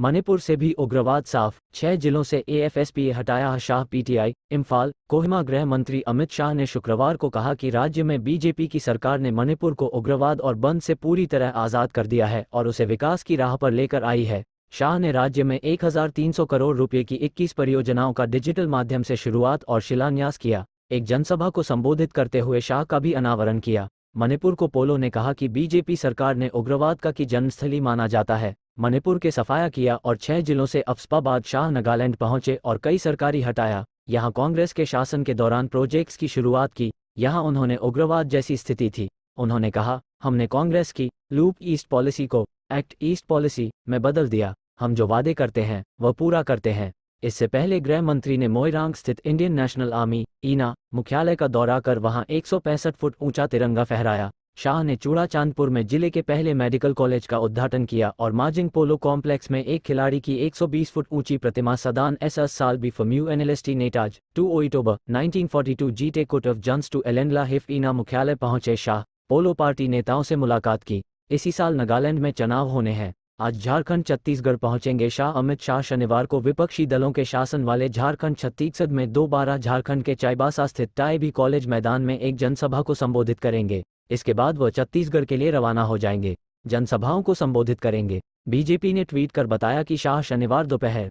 मणिपुर से भी उग्रवाद साफ छह जिलों से एएफएसपीए हटाया शाह पीटीआई इम्फाल कोहिमा गृह मंत्री अमित शाह ने शुक्रवार को कहा कि राज्य में बीजेपी की सरकार ने मणिपुर को उग्रवाद और बंद से पूरी तरह आज़ाद कर दिया है और उसे विकास की राह पर लेकर आई है शाह ने राज्य में 1,300 करोड़ रुपए की 21 परियोजनाओं का डिजिटल माध्यम से शुरुआत और शिलान्यास किया एक जनसभा को संबोधित करते हुए शाह का भी अनावरण किया मणिपुर को पोलो ने कहा कि बीजेपी सरकार ने उग्रवाद का की जन्मस्थली माना जाता है मणिपुर के सफाया किया और छह जिलों से अफ्सपा बादशाह नागालैंड पहुंचे और कई सरकारी हटाया यहां कांग्रेस के शासन के दौरान प्रोजेक्ट्स की शुरुआत की यहां उन्होंने उग्रवाद जैसी स्थिति थी उन्होंने कहा हमने कांग्रेस की लूप ईस्ट पॉलिसी को एक्ट ईस्ट पॉलिसी में बदल दिया हम जो वादे करते हैं वह पूरा करते हैं इससे पहले गृह मंत्री ने मोयरांग स्थित इंडियन नेशनल आर्मी ईना मुख्यालय का दौरा कर वहां एक फुट ऊंचा तिरंगा फहराया शाह ने चूड़ा चांदपुर में जिले के पहले मेडिकल कॉलेज का उद्घाटन किया और माजिंग पोलो कॉम्प्लेक्स में एक खिलाड़ी की 120 फुट ऊंची प्रतिमा सदान एस एस साल बी फ्यू एनएलएसटी नेटाज टू ओइटोबर 1942 जीटे कोट ऑफ जंस टू एलेंडला हिफ इना मुख्यालय पहुंचे शाह पोलो पार्टी नेताओं से मुलाकात की इसी साल नागालैंड में चुनाव होने हैं आज झारखंड छत्तीसगढ़ पहुंचेंगे शाह अमित शाह शनिवार को विपक्षी दलों के शासन वाले झारखंड छत्तीसगढ़ में दो बारह झारखंड के चाईबासा स्थित टाइबी कॉलेज मैदान में एक जनसभा को संबोधित करेंगे इसके बाद वह छत्तीसगढ़ के लिए रवाना हो जाएंगे जनसभाओं को संबोधित करेंगे बीजेपी ने ट्वीट कर बताया कि शाह शनिवार दोपहर